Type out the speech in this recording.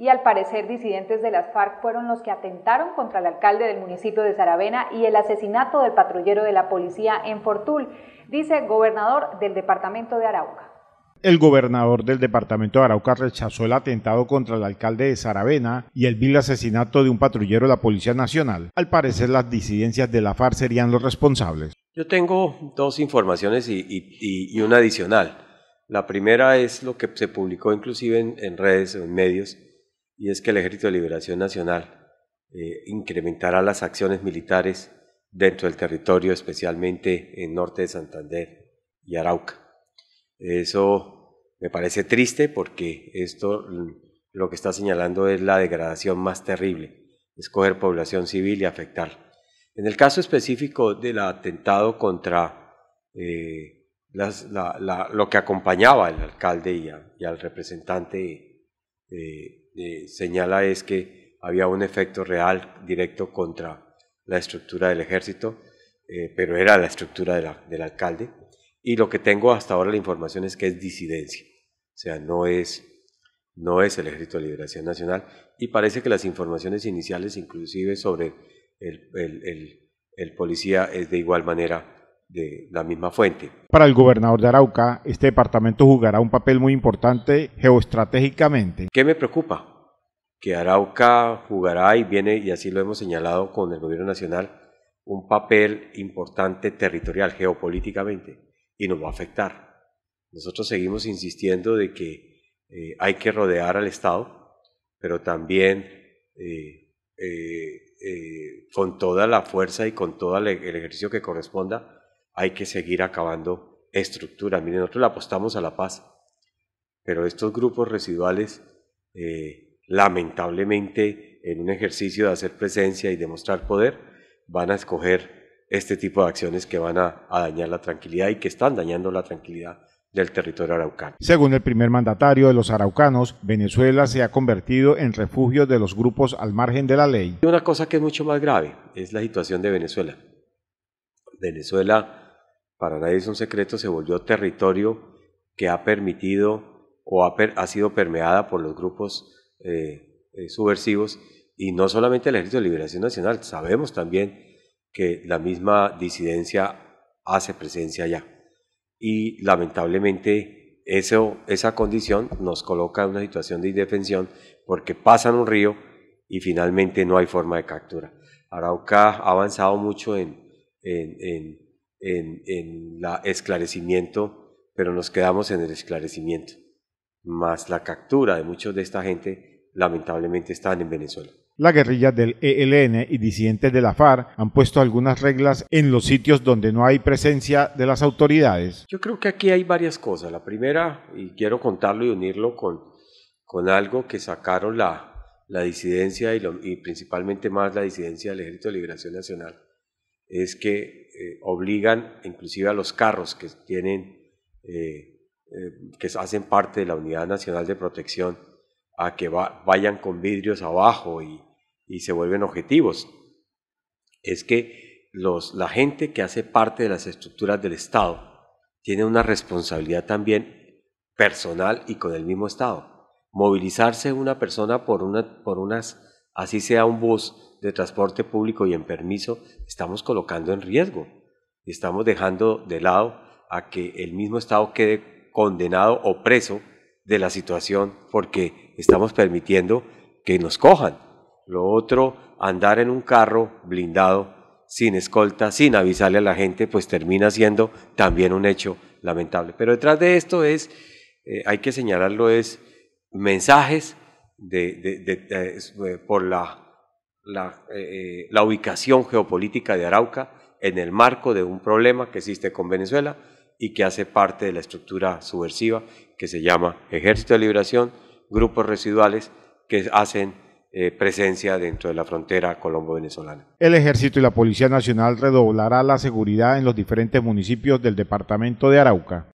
y al parecer disidentes de las FARC fueron los que atentaron contra el alcalde del municipio de Saravena y el asesinato del patrullero de la policía en Fortul, dice el gobernador del departamento de Arauca. El gobernador del departamento de Arauca rechazó el atentado contra el alcalde de Saravena y el vil asesinato de un patrullero de la Policía Nacional. Al parecer las disidencias de la FARC serían los responsables. Yo tengo dos informaciones y, una adicional. La primera es lo que se publicó inclusive en redes o en medios, y es que el Ejército de Liberación Nacional eh, incrementará las acciones militares dentro del territorio, especialmente en norte de Santander y Arauca. Eso me parece triste porque esto mm, lo que está señalando es la degradación más terrible, escoger población civil y afectar. En el caso específico del atentado contra eh, las, lo que acompañaba al alcalde y, al representante eh, eh, señala es que había un efecto real directo contra la estructura del ejército, eh, pero era la estructura del alcalde. Y lo que tengo hasta ahora la información es que es disidencia, o sea, no es, no es el Ejército de Liberación Nacional. Y parece que las informaciones iniciales, inclusive sobre el policía, es de igual manera de la misma fuente. Para el gobernador de Arauca, este departamento jugará un papel muy importante geoestratégicamente. ¿Qué me preocupa? Que Arauca jugará y viene, y así lo hemos señalado con el gobierno nacional, un papel importante territorial, geopolíticamente, y nos va a afectar. Nosotros seguimos insistiendo de que eh, hay que rodear al Estado, pero también eh, eh, con toda la fuerza y con todo el ejercicio que corresponda, hay que seguir acabando estructura. Miren, nosotros le apostamos a la paz, pero estos grupos residuales, eh, lamentablemente, en un ejercicio de hacer presencia y demostrar poder, van a escoger este tipo de acciones que van a, dañar la tranquilidad y que están dañando la tranquilidad del territorio araucano. Según el primer mandatario de los araucanos, Venezuela se ha convertido en refugio de los grupos al margen de la ley. Y Una cosa que es mucho más grave es la situación de Venezuela. Venezuela para nadie es un secreto, se volvió territorio que ha permitido o ha, sido permeada por los grupos eh, eh, subversivos y no solamente el Ejército de Liberación Nacional, sabemos también que la misma disidencia hace presencia allá. Y lamentablemente eso, esa condición nos coloca en una situación de indefensión porque pasan un río y finalmente no hay forma de captura. Arauca ha avanzado mucho en en, el esclarecimiento, pero nos quedamos en el esclarecimiento, más la captura de muchos de esta gente lamentablemente están en Venezuela. La guerrilla del ELN y disidentes de la FARC han puesto algunas reglas en los sitios donde no hay presencia de las autoridades. Yo creo que aquí hay varias cosas. La primera, y quiero contarlo y unirlo con, con algo que sacaron la, la disidencia y, y, principalmente más la disidencia del Ejército de Liberación Nacional, es que eh, obligan inclusive a los carros que tienen, eh, eh, que hacen parte de la Unidad Nacional de Protección, a que vayan con vidrios abajo y, y, se vuelven objetivos. Es que los, la gente que hace parte de las estructuras del Estado tiene una responsabilidad también personal y con el mismo Estado. Movilizarse una persona por, una, por unas, así sea un bus, de transporte público y en permiso estamos colocando en riesgo. y Estamos dejando de lado a que el mismo Estado quede condenado o preso de la situación porque estamos permitiendo que nos cojan. Lo otro, andar en un carro blindado, sin escolta, sin avisarle a la gente, pues termina siendo también un hecho lamentable. Pero detrás de esto es, eh, hay que señalarlo, es mensajes de, eh, por la eh, eh, la, ubicación geopolítica de Arauca en el marco de un problema que existe con Venezuela y que hace parte de la estructura subversiva que se llama Ejército de Liberación, grupos residuales que hacen eh, presencia dentro de la frontera colombo-venezolana. El Ejército y la Policía Nacional redoblará la seguridad en los diferentes municipios del departamento de Arauca.